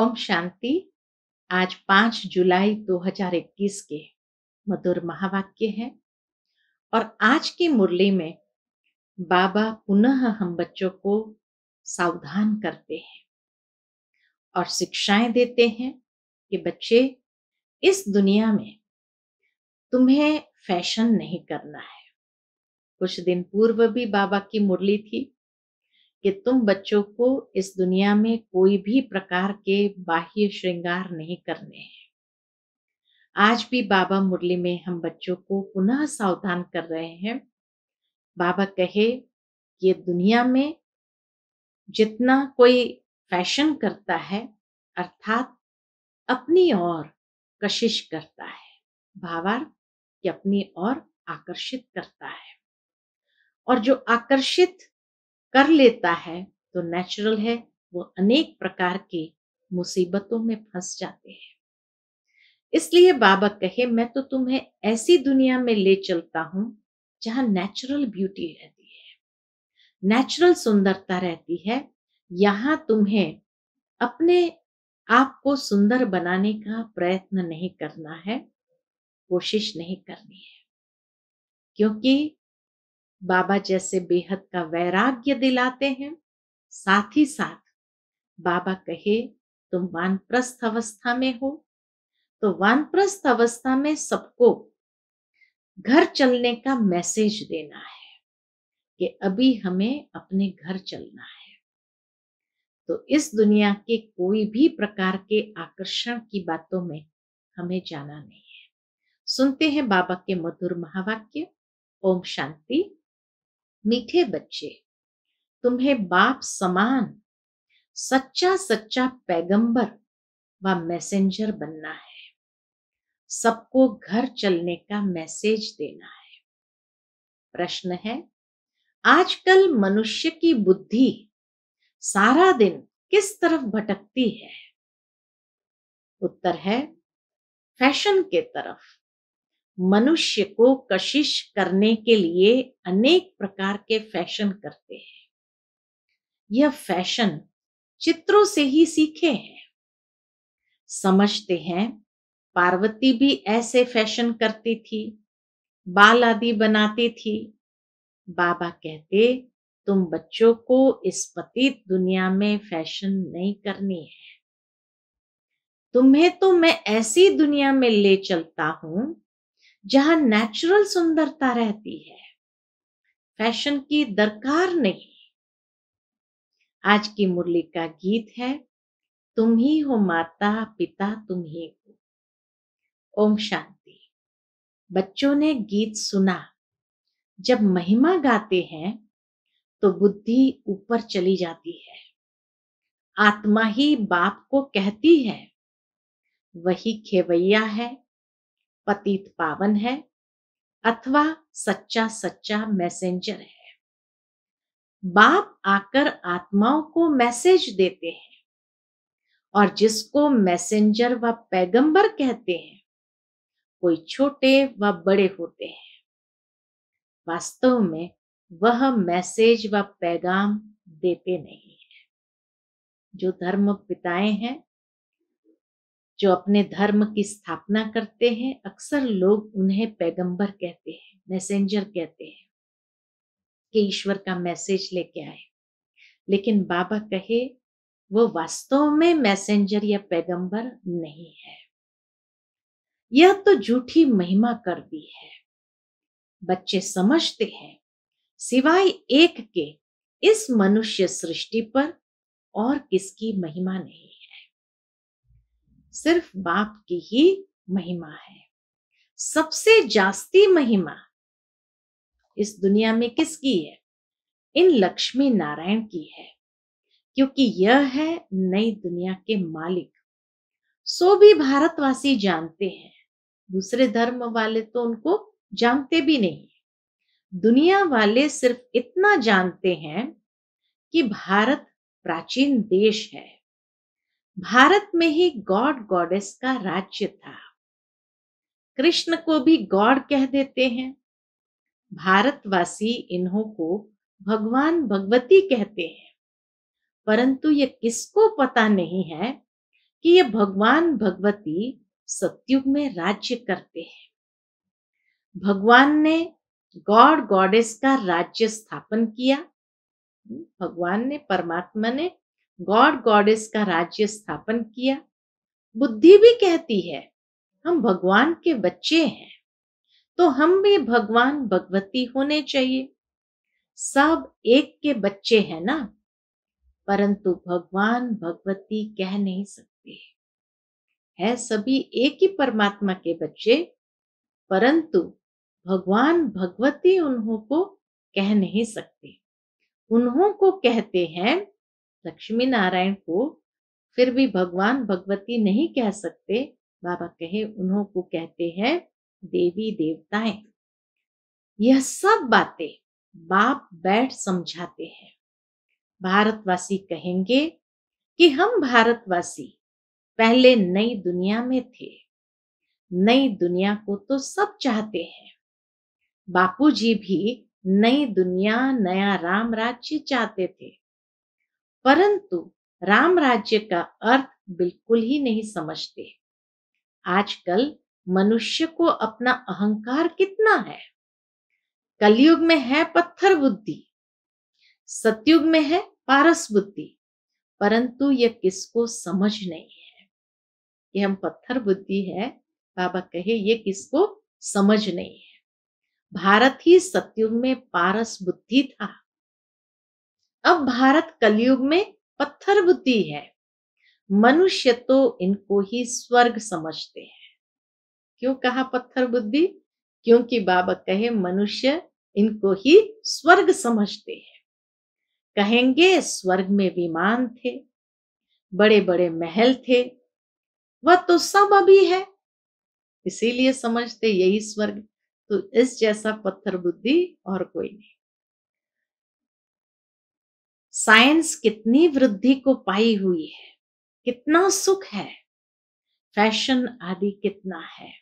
ओम शांति आज 5 जुलाई 2021 के मधुर महावाक्य है और आज की मुरली में बाबा पुनः हम बच्चों को सावधान करते हैं और शिक्षाएं देते हैं कि बच्चे इस दुनिया में तुम्हें फैशन नहीं करना है कुछ दिन पूर्व भी बाबा की मुरली थी कि तुम बच्चों को इस दुनिया में कोई भी प्रकार के बाह्य श्रृंगार नहीं करने हैं आज भी बाबा मुरली में हम बच्चों को पुनः सावधान कर रहे हैं बाबा कहे ये दुनिया में जितना कोई फैशन करता है अर्थात अपनी ओर कशिश करता है भावार कि अपनी ओर आकर्षित करता है और जो आकर्षित कर लेता है तो नेचुरल है वो अनेक प्रकार की मुसीबतों में फंस जाते हैं इसलिए बाबा कहे मैं तो तुम्हें ऐसी दुनिया में ले चलता हूं जहां नेचुरल ब्यूटी रहती है नेचुरल सुंदरता रहती है यहां तुम्हें अपने आप को सुंदर बनाने का प्रयत्न नहीं करना है कोशिश नहीं करनी है क्योंकि बाबा जैसे बेहद का वैराग्य दिलाते हैं साथ ही साथ बाबा कहे तुम वानप्रस्थ अवस्था में हो तो वानप्रस्थ अवस्था में सबको घर चलने का मैसेज देना है कि अभी हमें अपने घर चलना है तो इस दुनिया के कोई भी प्रकार के आकर्षण की बातों में हमें जाना नहीं है सुनते हैं बाबा के मधुर महावाक्य ओम शांति मीठे बच्चे तुम्हें बाप समान सच्चा सच्चा पैगंबर व मैसेंजर बनना है सबको घर चलने का मैसेज देना है प्रश्न है आजकल मनुष्य की बुद्धि सारा दिन किस तरफ भटकती है उत्तर है फैशन के तरफ मनुष्य को कशिश करने के लिए अनेक प्रकार के फैशन करते हैं यह फैशन चित्रों से ही सीखे हैं समझते हैं पार्वती भी ऐसे फैशन करती थी बाल आदि बनाती थी बाबा कहते तुम बच्चों को इस पतित दुनिया में फैशन नहीं करनी है तुम्हें तो मैं ऐसी दुनिया में ले चलता हूं जहां नेचुरल सुंदरता रहती है फैशन की दरकार नहीं आज की मुरली का गीत है तुम ही हो माता पिता तुम ही हो ओम शांति बच्चों ने गीत सुना जब महिमा गाते हैं तो बुद्धि ऊपर चली जाती है आत्मा ही बाप को कहती है वही खेवैया है पतित पावन है अथवा सच्चा सच्चा मैसेंजर है बाप आकर आत्माओं को मैसेज देते हैं और जिसको मैसेंजर व पैगंबर कहते हैं कोई छोटे व बड़े होते हैं वास्तव में वह मैसेज व पैगाम देते नहीं है जो धर्म पिताएं हैं जो अपने धर्म की स्थापना करते हैं अक्सर लोग उन्हें पैगंबर कहते हैं मैसेंजर कहते हैं कि ईश्वर का मैसेज लेके आए लेकिन बाबा कहे वो वास्तव में मैसेंजर या पैगंबर नहीं है यह तो झूठी महिमा कर दी है बच्चे समझते हैं सिवाय एक के इस मनुष्य सृष्टि पर और किसकी महिमा नहीं सिर्फ बाप की ही महिमा है सबसे जास्ती महिमा इस दुनिया में किसकी है इन लक्ष्मी नारायण की है क्योंकि यह है नई दुनिया के मालिक सो भी भारतवासी जानते हैं दूसरे धर्म वाले तो उनको जानते भी नहीं दुनिया वाले सिर्फ इतना जानते हैं कि भारत प्राचीन देश है भारत में ही गॉड गॉडेस का राज्य था कृष्ण को भी गॉड कह देते हैं भारतवासी इन्हों को भगवान भगवती कहते हैं परंतु ये किसको पता नहीं है कि ये भगवान भगवती सत्युग में राज्य करते हैं भगवान ने गॉड गॉडेस का राज्य स्थापन किया भगवान ने परमात्मा ने गॉड गॉडेस का राज्य स्थापन किया बुद्धि भी कहती है हम भगवान के बच्चे हैं तो हम भी भगवान भगवती होने चाहिए सब एक के बच्चे हैं ना परंतु भगवान भगवती कह नहीं सकते है सभी एक ही परमात्मा के बच्चे परंतु भगवान भगवती उन्हों को कह नहीं सकते उन्हों को कहते हैं लक्ष्मी नारायण को फिर भी भगवान भगवती नहीं कह सकते बाबा कहे उन्हों को कहते हैं देवी देवताएं यह सब बातें बाप बैठ समझाते हैं भारतवासी कहेंगे कि हम भारतवासी पहले नई दुनिया में थे नई दुनिया को तो सब चाहते हैं बापूजी भी नई दुनिया नया राम राज्य चाहते थे परंतु राम राज्य का अर्थ बिल्कुल ही नहीं समझते आजकल मनुष्य को अपना अहंकार कितना है कलयुग में है पत्थर बुद्धि सतयुग में है पारस बुद्धि परंतु यह किसको समझ नहीं है कि हम पत्थर बुद्धि है बाबा कहे ये किसको समझ नहीं है भारत ही सतयुग में पारस बुद्धि था अब भारत कलयुग में पत्थर बुद्धि है मनुष्य तो इनको ही स्वर्ग समझते हैं क्यों कहा पत्थर बुद्धि क्योंकि बाबा कहे मनुष्य इनको ही स्वर्ग समझते हैं कहेंगे स्वर्ग में विमान थे बड़े बड़े महल थे वह तो सब अभी है इसीलिए समझते यही स्वर्ग तो इस जैसा पत्थर बुद्धि और कोई नहीं साइंस कितनी वृद्धि को पाई हुई है कितना सुख है फैशन आदि कितना है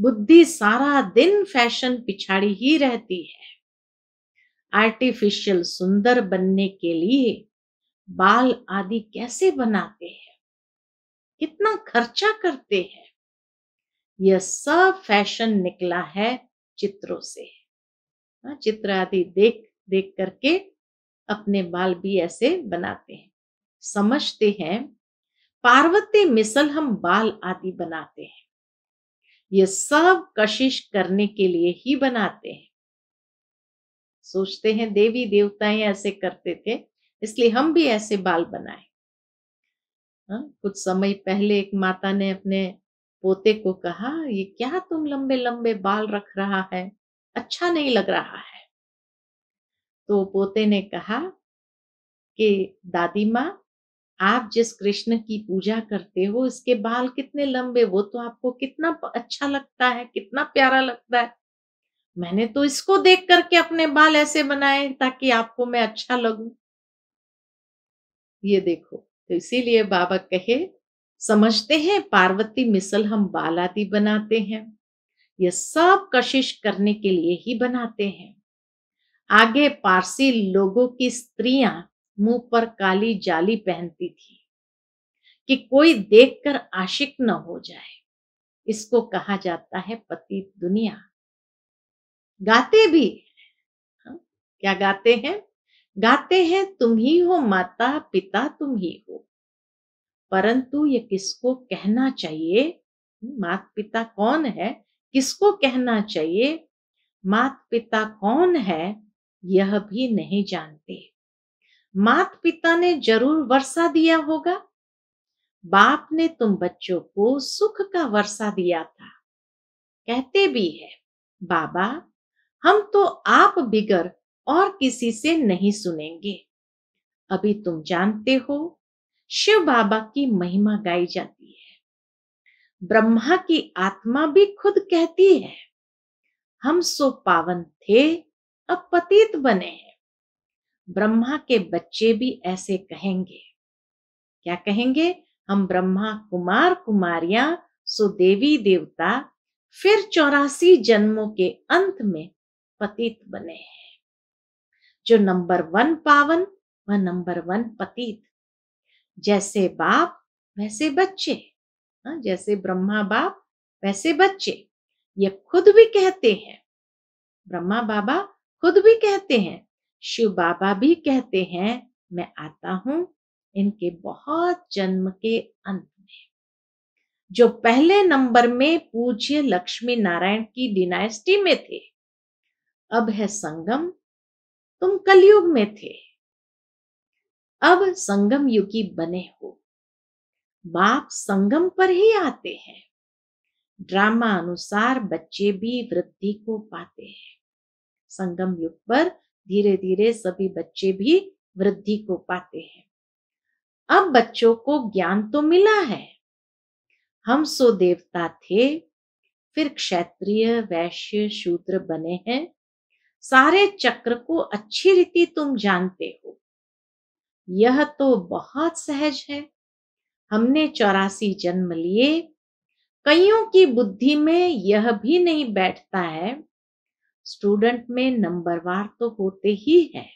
बुद्धि सारा दिन फैशन पिछाड़ी ही रहती है आर्टिफिशियल सुंदर बनने के लिए बाल आदि कैसे बनाते हैं कितना खर्चा करते हैं यह सब फैशन निकला है चित्रों से हाँ, चित्र आदि देख देख करके अपने बाल भी ऐसे बनाते हैं समझते हैं पार्वती मिसल हम बाल आदि बनाते हैं ये सब कशिश करने के लिए ही बनाते हैं सोचते हैं देवी देवताएं ऐसे करते थे इसलिए हम भी ऐसे बाल बनाए हाँ, कुछ समय पहले एक माता ने अपने पोते को कहा ये क्या तुम लंबे लंबे बाल रख रहा है अच्छा नहीं लग रहा है तो पोते ने कहा कि दादी माँ आप जिस कृष्ण की पूजा करते हो इसके बाल कितने लंबे वो तो आपको कितना अच्छा लगता है कितना प्यारा लगता है मैंने तो इसको देख करके अपने बाल ऐसे बनाए ताकि आपको मैं अच्छा लगू ये देखो तो इसीलिए बाबा कहे समझते हैं पार्वती मिसल हम बाल आदि बनाते हैं यह सब कशिश करने के लिए ही बनाते हैं आगे पारसी लोगों की स्त्रियां मुंह पर काली जाली पहनती थी कि कोई देखकर आशिक न हो जाए इसको कहा जाता है पति दुनिया गाते भी हाँ, क्या गाते हैं गाते हैं तुम ही हो माता पिता तुम ही हो परंतु ये किसको कहना चाहिए मात पिता कौन है किसको कहना चाहिए मात पिता कौन है यह भी नहीं जानते मात पिता ने जरूर वर्षा दिया होगा बाप ने तुम बच्चों को सुख का वर्षा दिया था कहते भी है बाबा हम तो आप बिगर और किसी से नहीं सुनेंगे अभी तुम जानते हो शिव बाबा की महिमा गाई जाती है ब्रह्मा की आत्मा भी खुद कहती है हम सो पावन थे अब पतित बने हैं ब्रह्मा के बच्चे भी ऐसे कहेंगे क्या कहेंगे हम ब्रह्मा कुमार कुमारिया सो देवी देवता फिर चौरासी जन्मों के अंत में पतित बने हैं जो नंबर वन पावन वह नंबर वन पतित जैसे बाप वैसे बच्चे हाँ जैसे ब्रह्मा बाप वैसे बच्चे ये खुद भी कहते हैं ब्रह्मा बाबा खुद भी कहते हैं शिव बाबा भी कहते हैं मैं आता हूं इनके बहुत जन्म के अंत में जो पहले नंबर में पूज्य लक्ष्मी नारायण की डिनाइस्टी में थे अब है संगम तुम कलयुग में थे अब संगम युगी बने हो बाप संगम पर ही आते हैं ड्रामा अनुसार बच्चे भी वृद्धि को पाते हैं संगम युग पर धीरे धीरे सभी बच्चे भी वृद्धि को पाते हैं अब बच्चों को ज्ञान तो मिला है हम सो देवता थे फिर क्षेत्रीय वैश्य शूद्र बने हैं सारे चक्र को अच्छी रीति तुम जानते हो यह तो बहुत सहज है हमने चौरासी जन्म लिए कईयों की बुद्धि में यह भी नहीं बैठता है स्टूडेंट में नंबरवार तो होते ही हैं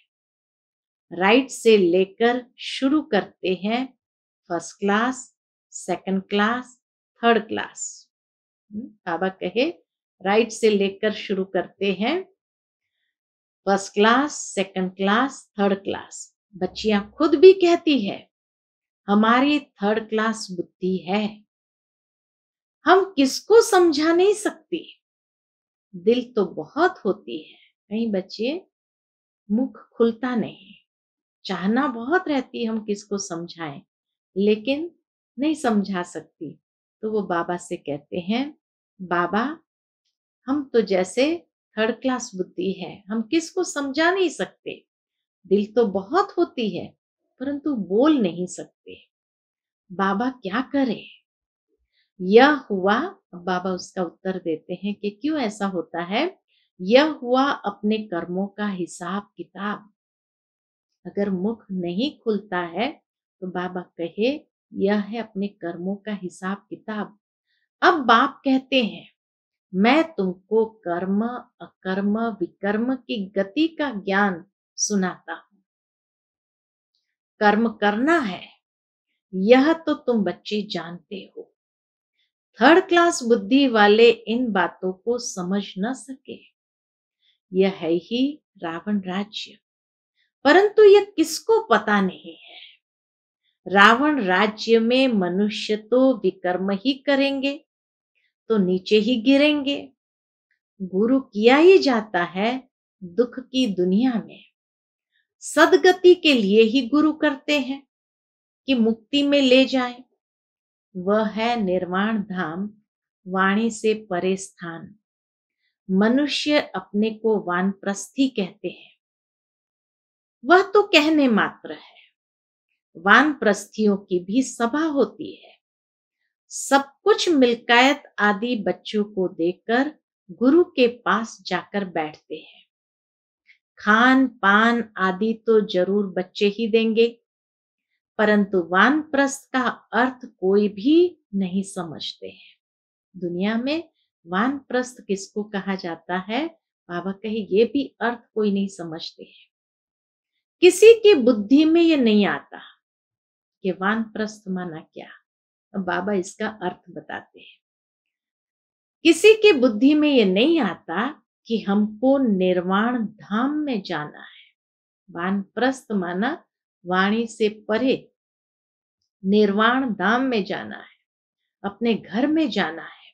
राइट से लेकर शुरू करते हैं first class second class third class हम्म, बाबा कहे राइट से लेकर शुरू करते हैं first class second class third class बच्चियां खुद भी कहती है हमारी थर्ड क्लास बुद्धि है हम किसको समझा नहीं सकती दिल तो बहुत होती है कहीं बच्चे मुख खुलता नहीं चाहना बहुत रहती हम किसको समझाएं लेकिन नहीं समझा सकती तो वो बाबा से कहते हैं बाबा हम तो जैसे थर्ड क्लास बुद्धि है हम किसको समझा नहीं सकते दिल तो बहुत होती है परंतु बोल नहीं सकते बाबा क्या करे यह हुआ अब बाबा उसका उत्तर देते हैं कि क्यों ऐसा होता है यह हुआ अपने कर्मों का हिसाब किताब अगर मुख नहीं खुलता है तो बाबा कहे यह है अपने कर्मों का हिसाब किताब अब बाप कहते हैं मैं तुमको कर्म अकर्म विकर्म की गति का ज्ञान सुनाता हूं कर्म करना है यह तो तुम बच्चे जानते हो थर्ड क्लास बुद्धि वाले इन बातों को समझ न सके यह है ही रावण राज्य परंतु यह किसको पता नहीं है रावण राज्य में मनुष्य तो विकर्म ही करेंगे तो नीचे ही गिरेंगे गुरु किया ही जाता है दुख की दुनिया में सदगति के लिए ही गुरु करते हैं कि मुक्ति में ले जाए वह है निर्वाण धाम वाणी से परे स्थान मनुष्य अपने को वानप्रस्थी कहते हैं वह तो कहने मात्र है वानप्रस्थियों की भी सभा होती है सब कुछ मिलकायत आदि बच्चों को देकर गुरु के पास जाकर बैठते हैं खान पान आदि तो जरूर बच्चे ही देंगे परंतु वानप्रस्थ का अर्थ कोई भी नहीं समझते हैं दुनिया में वानप्रस्थ किसको कहा जाता है बाबा कहे ये भी अर्थ कोई नहीं समझते हैं किसी की बुद्धि में ये नहीं आता कि वानप्रस्थ माना क्या अब बाबा इसका अर्थ बताते हैं किसी की बुद्धि में ये नहीं आता कि हमको निर्वाण धाम में जाना है वानप्रस्थ माना वाणी से परे निर्वाण धाम में जाना है अपने घर में जाना है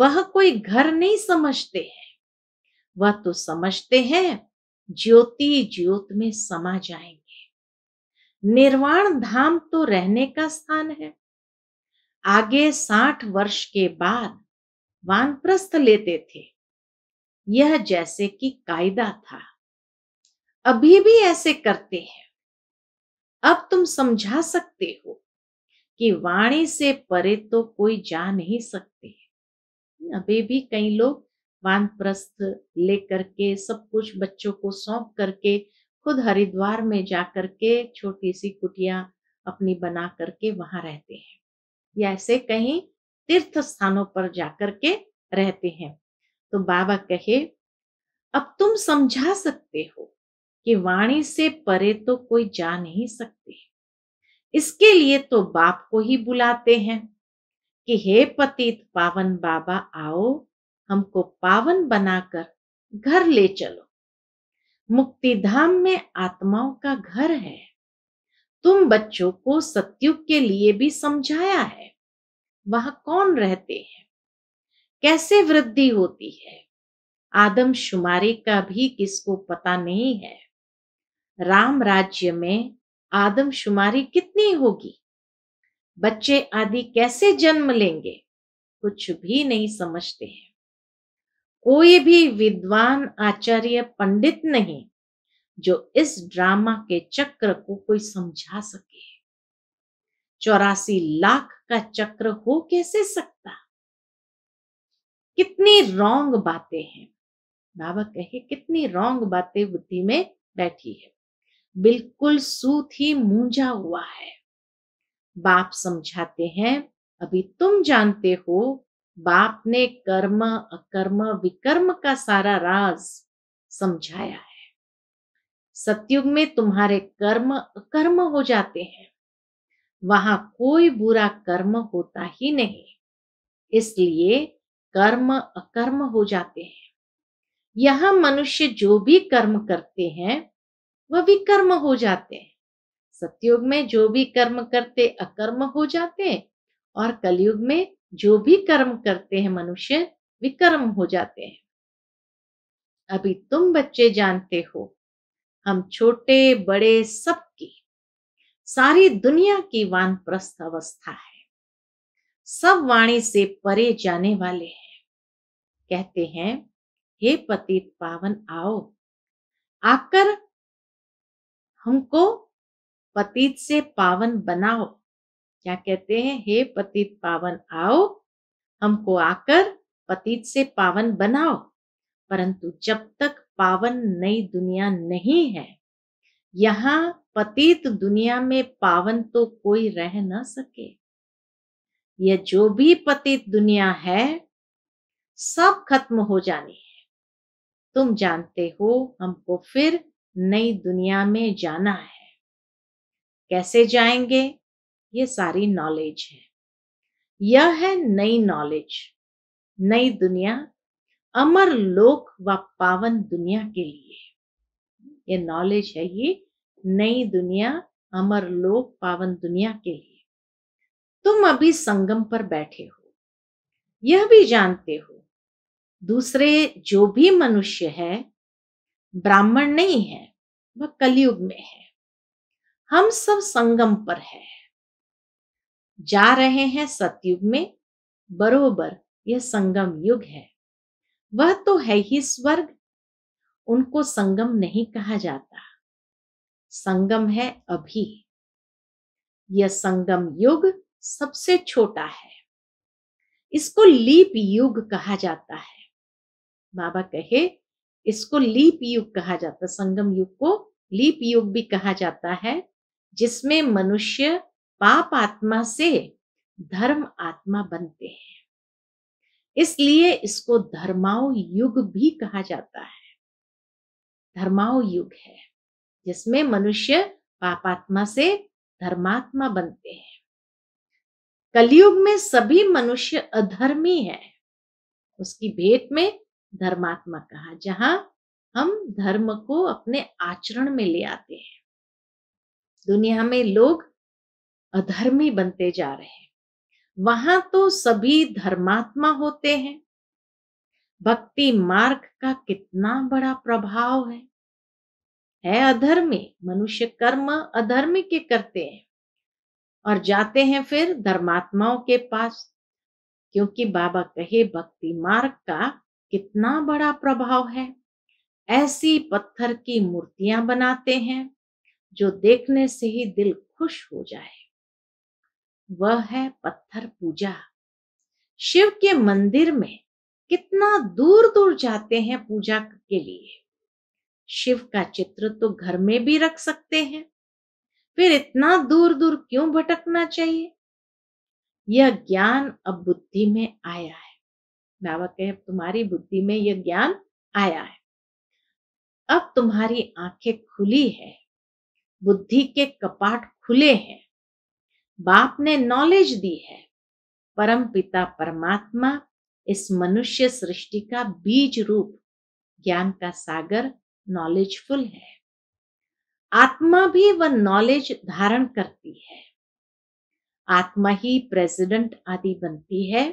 वह कोई घर नहीं समझते हैं वह तो समझते हैं ज्योति ज्योत में समा जाएंगे निर्वाण धाम तो रहने का स्थान है आगे साठ वर्ष के बाद वानप्रस्थ लेते थे यह जैसे कि कायदा था अभी भी ऐसे करते हैं अब तुम समझा सकते हो कि वाणी से परे तो कोई जा नहीं सकते अभी भी कई लोग प्रस्थ लेकर के सब कुछ बच्चों को सौंप करके खुद हरिद्वार में जा करके छोटी सी कुटिया अपनी बना करके वहां रहते हैं या ऐसे कहीं तीर्थ स्थानों पर जाकर के रहते हैं तो बाबा कहे अब तुम समझा सकते हो कि वाणी से परे तो कोई जा नहीं सकते इसके लिए तो बाप को ही बुलाते हैं कि हे पतित पावन बाबा आओ हमको पावन बनाकर घर ले चलो मुक्ति धाम में आत्माओं का घर है तुम बच्चों को सत्युग के लिए भी समझाया है वह कौन रहते हैं कैसे वृद्धि होती है आदम शुमारी का भी किसको पता नहीं है राम राज्य में आदमशुमारी कितनी होगी बच्चे आदि कैसे जन्म लेंगे कुछ भी नहीं समझते हैं कोई भी विद्वान आचार्य पंडित नहीं जो इस ड्रामा के चक्र को कोई समझा सके चौरासी लाख का चक्र हो कैसे सकता कितनी रोंग बातें हैं बाबा कहे कितनी रोंग बातें बुद्धि में बैठी है बिल्कुल सूत ही मूंझा हुआ है बाप समझाते हैं अभी तुम जानते हो बाप ने कर्म अकर्म विकर्म का सारा राज समझाया है सत्युग में तुम्हारे कर्म अकर्म हो जाते हैं वहां कोई बुरा कर्म होता ही नहीं इसलिए कर्म अकर्म हो जाते हैं यह मनुष्य जो भी कर्म करते हैं वह भी कर्म हो जाते हैं सतयुग में जो भी कर्म करते अकर्म हो जाते हैं और कलयुग में जो भी कर्म करते हैं मनुष्य विकर्म हो जाते हैं अभी तुम बच्चे जानते हो हम छोटे बड़े सबकी सारी दुनिया की वानप्रस्थ अवस्था है सब वाणी से परे जाने वाले हैं कहते हैं हे पतित पावन आओ आकर हमको पतित से पावन बनाओ क्या कहते हैं हे पतित पावन आओ हमको आकर पतित से पावन बनाओ परंतु जब तक पावन नई दुनिया नहीं है यहाँ पतित दुनिया में पावन तो कोई रह न सके यह जो भी पतित दुनिया है सब खत्म हो जानी है तुम जानते हो हमको फिर नई दुनिया में जाना है कैसे जाएंगे ये सारी नॉलेज है यह है नई नॉलेज नई दुनिया अमर लोक व पावन दुनिया के लिए ये नॉलेज है ये नई दुनिया अमर लोक पावन दुनिया के लिए तुम अभी संगम पर बैठे हो यह भी जानते हो दूसरे जो भी मनुष्य है ब्राह्मण नहीं है वह कलयुग में है हम सब संगम पर है जा रहे हैं सतयुग में बरोबर यह संगम युग है वह तो है ही स्वर्ग उनको संगम नहीं कहा जाता संगम है अभी यह संगम युग सबसे छोटा है इसको लीप युग कहा जाता है बाबा कहे इसको लीप युग कहा जाता है संगम युग को लीप युग भी कहा जाता है जिसमें मनुष्य पाप आत्मा से धर्म आत्मा बनते हैं इसलिए इसको धर्माओ युग भी कहा जाता है धर्माओ युग है जिसमें मनुष्य पापात्मा से धर्मात्मा बनते हैं कलयुग में सभी मनुष्य अधर्मी है उसकी भेंट में धर्मात्मा कहा जहां हम धर्म को अपने आचरण में ले आते हैं दुनिया में लोग अधर्मी बनते जा रहे हैं वहां तो सभी धर्मात्मा होते हैं भक्ति मार्ग का कितना बड़ा प्रभाव है है अधर्मी मनुष्य कर्म अधर्मी के करते हैं और जाते हैं फिर धर्मात्माओं के पास क्योंकि बाबा कहे भक्ति मार्ग का कितना बड़ा प्रभाव है ऐसी पत्थर की मूर्तियां बनाते हैं जो देखने से ही दिल खुश हो जाए वह है पत्थर पूजा शिव के मंदिर में कितना दूर दूर जाते हैं पूजा के लिए शिव का चित्र तो घर में भी रख सकते हैं फिर इतना दूर दूर क्यों भटकना चाहिए यह ज्ञान अब बुद्धि में आया है बाबा कहे अब तुम्हारी बुद्धि में यह ज्ञान आया है अब तुम्हारी आंखें खुली है बुद्धि के कपाट खुले हैं बाप ने नॉलेज दी है परम पिता परमात्मा इस मनुष्य सृष्टि का बीज रूप ज्ञान का सागर नॉलेजफुल है आत्मा भी वह नॉलेज धारण करती है आत्मा ही प्रेसिडेंट आदि बनती है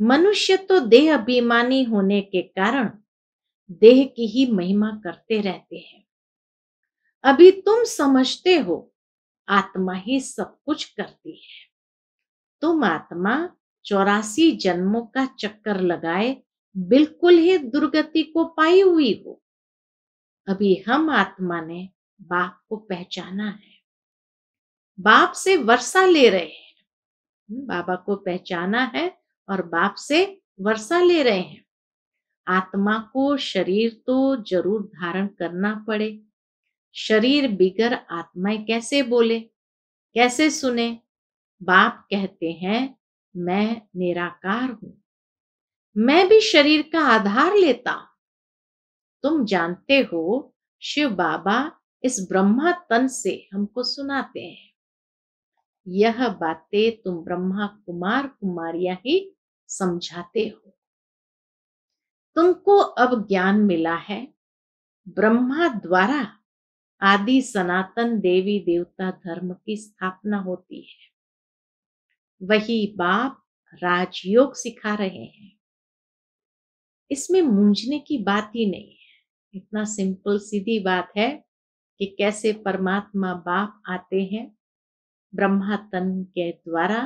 मनुष्य तो देह अभिमानी होने के कारण देह की ही महिमा करते रहते हैं अभी तुम समझते हो आत्मा ही सब कुछ करती है तुम आत्मा चौरासी जन्मों का चक्कर लगाए बिल्कुल ही दुर्गति को पाई हुई हो अभी हम आत्मा ने बाप को पहचाना है बाप से वर्षा ले रहे हैं बाबा को पहचाना है और बाप से वर्षा ले रहे हैं आत्मा को शरीर तो जरूर धारण करना पड़े शरीर बिगर आत्माएं कैसे बोले कैसे सुने बाप कहते हैं मैं निराकार हूं मैं भी शरीर का आधार लेता तुम जानते हो शिव बाबा इस ब्रह्मा तन से हमको सुनाते हैं यह बातें तुम ब्रह्मा कुमार कुमारिया ही समझाते हो तुमको अब ज्ञान मिला है ब्रह्मा द्वारा आदि सनातन देवी देवता धर्म की स्थापना होती है वही बाप राजयोग सिखा रहे हैं इसमें मूंझने की बात ही नहीं है इतना सिंपल सीधी बात है कि कैसे परमात्मा बाप आते हैं ब्रह्मा तन के द्वारा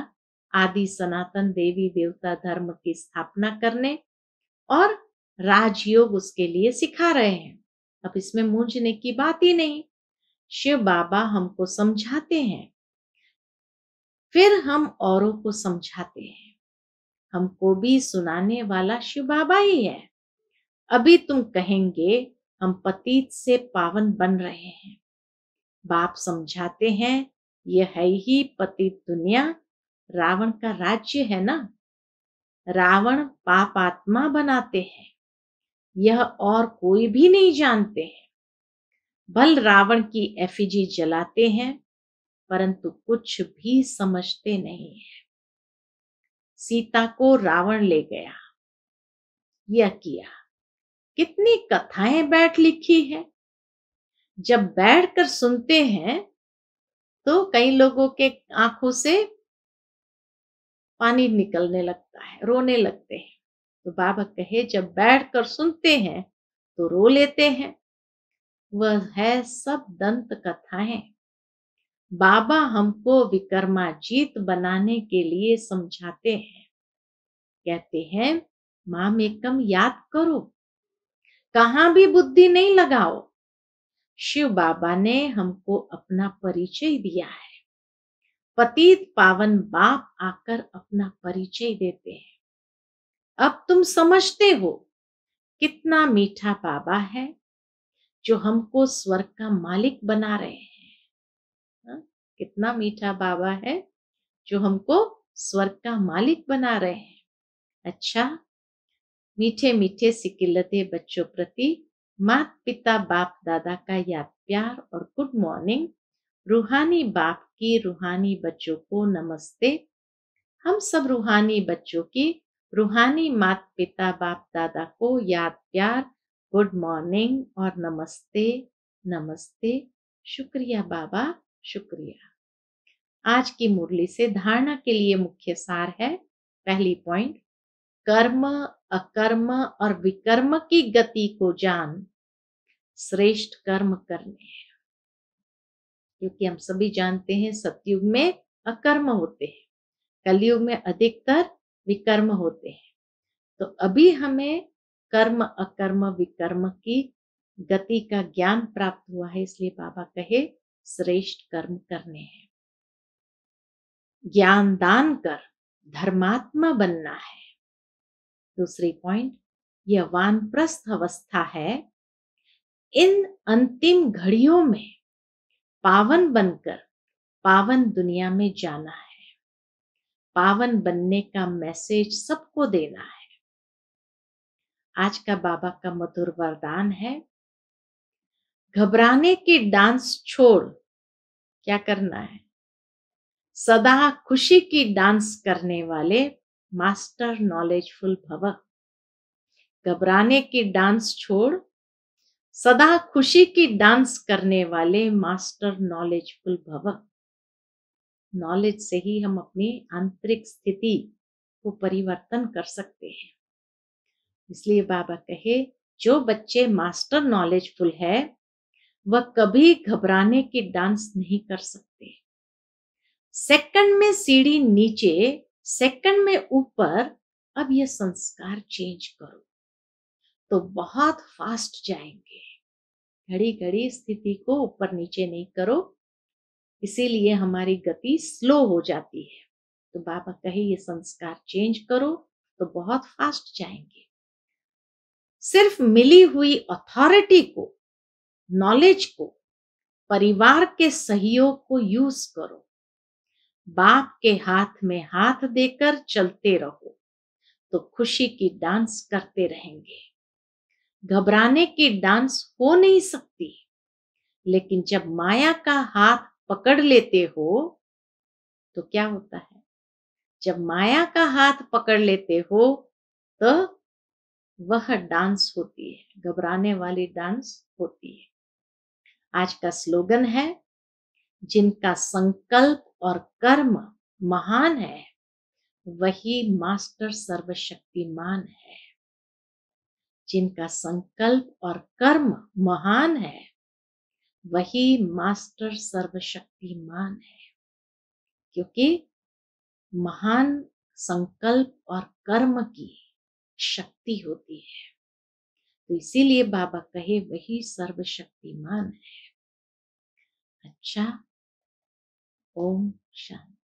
आदि सनातन देवी देवता धर्म की स्थापना करने और राजयोग उसके लिए सिखा रहे हैं अब इसमें मूंझने की बात ही नहीं शिव बाबा हमको समझाते हैं फिर हम औरों को समझाते हैं हमको भी सुनाने वाला शिव बाबा ही है अभी तुम कहेंगे हम पतीत से पावन बन रहे हैं बाप समझाते हैं यह है ही पतित दुनिया रावण का राज्य है ना रावण पाप आत्मा बनाते हैं यह और कोई भी नहीं जानते हैं भल रावण की एफिजी जलाते हैं परंतु कुछ भी समझते नहीं है सीता को रावण ले गया यह किया कितनी कथाएं बैठ लिखी है जब बैठकर सुनते हैं तो कई लोगों के आंखों से पानी निकलने लगता है रोने लगते हैं तो बाबा कहे जब बैठ कर सुनते हैं तो रो लेते हैं वह है सब दंत कथाएं बाबा हमको विकर्माजीत बनाने के लिए समझाते हैं कहते हैं में कम याद करो कहा भी बुद्धि नहीं लगाओ शिव बाबा ने हमको अपना परिचय दिया है पतित पावन बाप आकर अपना परिचय देते हैं अब तुम समझते हो कितना मीठा बाबा है जो हमको स्वर्ग का मालिक बना रहे हैं हाँ, कितना मीठा बाबा है जो हमको स्वर्ग का मालिक बना रहे हैं अच्छा मीठे मीठे सिकिलते बच्चों प्रति मात पिता बाप दादा का याद प्यार और गुड मॉर्निंग रूहानी बाप की रूहानी बच्चों को नमस्ते हम सब रूहानी बच्चों की रूहानी मात पिता बाप दादा को याद प्यार गुड मॉर्निंग और नमस्ते नमस्ते शुक्रिया बाबा शुक्रिया आज की मुरली से धारणा के लिए मुख्य सार है पहली पॉइंट कर्म अकर्म और विकर्म की गति को जान श्रेष्ठ कर्म करने हैं क्योंकि हम सभी जानते हैं सत्युग में अकर्म होते हैं कलयुग में अधिकतर विकर्म होते हैं तो अभी हमें कर्म अकर्म विकर्म की गति का ज्ञान प्राप्त हुआ है इसलिए बाबा कहे श्रेष्ठ कर्म करने हैं ज्ञान दान कर धर्मात्मा बनना है दूसरी पॉइंट यह वानप्रस्थ अवस्था है इन अंतिम घड़ियों में पावन बनकर पावन दुनिया में जाना है पावन बनने का मैसेज सबको देना है आज का बाबा का मधुर वरदान है घबराने की डांस छोड़ क्या करना है सदा खुशी की डांस करने वाले मास्टर नॉलेजफुल भव घबराने की डांस छोड़ सदा खुशी की डांस करने वाले मास्टर नॉलेजफुल भव नॉलेज से ही हम अपनी आंतरिक स्थिति को परिवर्तन कर सकते हैं इसलिए बाबा कहे जो बच्चे मास्टर नॉलेजफुल है वह कभी घबराने की डांस नहीं कर सकते सेकंड में सीढ़ी नीचे सेकंड में ऊपर अब यह संस्कार चेंज करो तो बहुत फास्ट जाएंगे घड़ी घड़ी स्थिति को ऊपर नीचे नहीं करो इसीलिए हमारी गति स्लो हो जाती है तो बाबा कहे ये संस्कार चेंज करो तो बहुत फास्ट जाएंगे सिर्फ मिली हुई अथॉरिटी को नॉलेज को परिवार के सहयोग को यूज करो बाप के हाथ में हाथ देकर चलते रहो तो खुशी की डांस करते रहेंगे घबराने की डांस हो नहीं सकती लेकिन जब माया का हाथ पकड़ लेते हो तो क्या होता है जब माया का हाथ पकड़ लेते हो तो वह डांस होती है घबराने वाली डांस होती है आज का स्लोगन है जिनका संकल्प और कर्म महान है वही मास्टर सर्वशक्तिमान है जिनका संकल्प और कर्म महान है वही मास्टर सर्वशक्तिमान है क्योंकि महान संकल्प और कर्म की शक्ति होती है तो इसीलिए बाबा कहे वही सर्वशक्तिमान है अच्छा ओम शांति